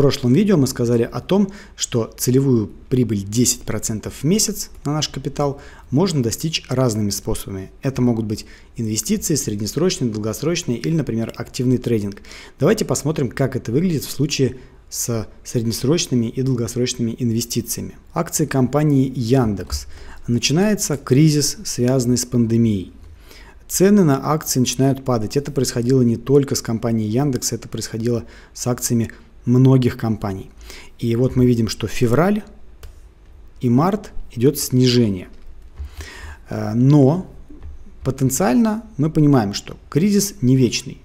прошлом видео мы сказали о том, что целевую прибыль 10% в месяц на наш капитал можно достичь разными способами. Это могут быть инвестиции, среднесрочные, долгосрочные или, например, активный трейдинг. Давайте посмотрим, как это выглядит в случае с среднесрочными и долгосрочными инвестициями. Акции компании Яндекс. Начинается кризис, связанный с пандемией. Цены на акции начинают падать. Это происходило не только с компанией Яндекс, это происходило с акциями многих компаний. И вот мы видим, что февраль и март идет снижение. Э, но потенциально мы понимаем, что кризис не вечный.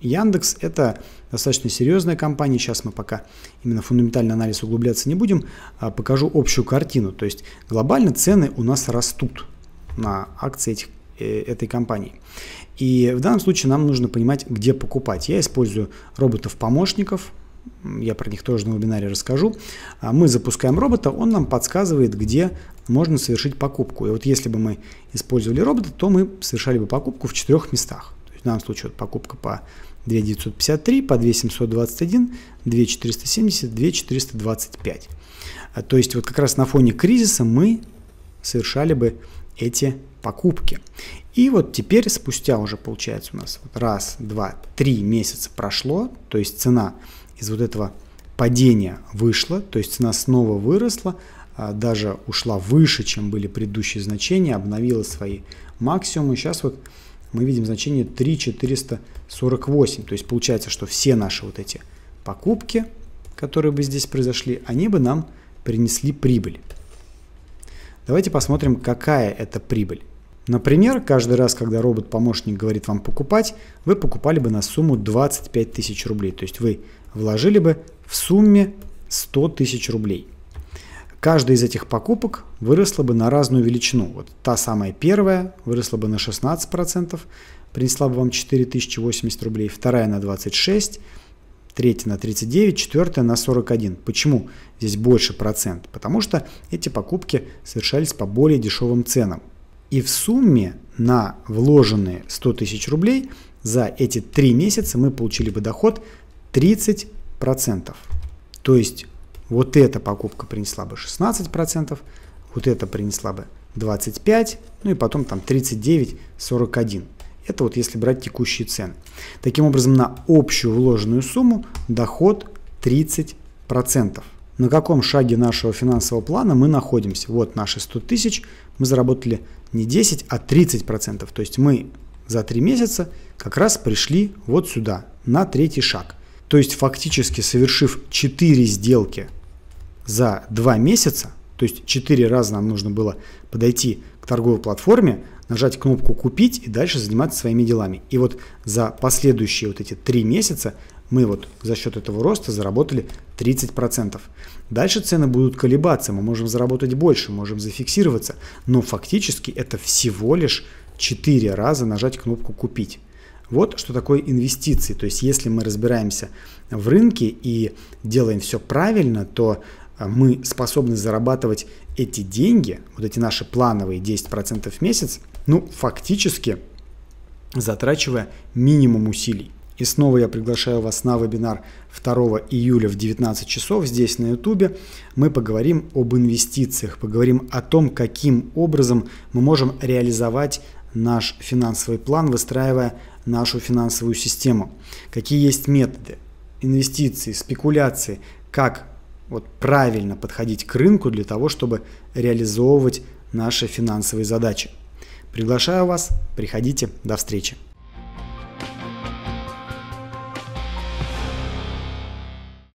Яндекс – это достаточно серьезная компания. Сейчас мы пока именно фундаментальный анализ углубляться не будем. А покажу общую картину. То есть глобально цены у нас растут на акции этих, э, этой компании. И в данном случае нам нужно понимать, где покупать. Я использую роботов-помощников – я про них тоже на вебинаре расскажу, а мы запускаем робота, он нам подсказывает, где можно совершить покупку. И вот если бы мы использовали робота, то мы совершали бы покупку в четырех местах. То есть в данном случае вот покупка по 2953, по 2721, 2470, 2425. То есть вот как раз на фоне кризиса мы совершали бы эти покупки. И вот теперь, спустя уже получается у нас вот раз, два, три месяца прошло, то есть цена из вот этого падения вышла, то есть цена снова выросла, а, даже ушла выше, чем были предыдущие значения, обновила свои максимумы. Сейчас вот мы видим значение 3,448. То есть получается, что все наши вот эти покупки, которые бы здесь произошли, они бы нам принесли прибыль. Давайте посмотрим, какая это прибыль. Например, каждый раз, когда робот-помощник говорит вам покупать, вы покупали бы на сумму 25 тысяч рублей. То есть вы вложили бы в сумме 100 тысяч рублей. Каждая из этих покупок выросла бы на разную величину. Вот та самая первая выросла бы на 16%, принесла бы вам 4080 рублей, вторая на 26, третья на 39, четвертая на 41. Почему здесь больше процент? Потому что эти покупки совершались по более дешевым ценам. И в сумме на вложенные 100 тысяч рублей за эти 3 месяца мы получили бы доход 30%. То есть вот эта покупка принесла бы 16%, вот эта принесла бы 25, ну и потом там 39, 41. Это вот если брать текущие цены. Таким образом, на общую вложенную сумму доход 30% на каком шаге нашего финансового плана мы находимся. Вот наши 100 тысяч, мы заработали не 10, а 30%. процентов. То есть мы за 3 месяца как раз пришли вот сюда, на третий шаг. То есть фактически совершив 4 сделки за 2 месяца, то есть 4 раза нам нужно было подойти к торговой платформе, нажать кнопку «Купить» и дальше заниматься своими делами. И вот за последующие вот эти 3 месяца мы вот за счет этого роста заработали 30%. Дальше цены будут колебаться, мы можем заработать больше, можем зафиксироваться, но фактически это всего лишь 4 раза нажать кнопку «Купить». Вот что такое инвестиции. То есть если мы разбираемся в рынке и делаем все правильно, то э, мы способны зарабатывать эти деньги, вот эти наши плановые 10% в месяц, ну, фактически затрачивая минимум усилий. И снова я приглашаю вас на вебинар 2 июля в 19 часов здесь на YouTube. Мы поговорим об инвестициях, поговорим о том, каким образом мы можем реализовать наш финансовый план, выстраивая нашу финансовую систему. Какие есть методы инвестиции, спекуляции, как вот правильно подходить к рынку для того, чтобы реализовывать наши финансовые задачи. Приглашаю вас, приходите, до встречи.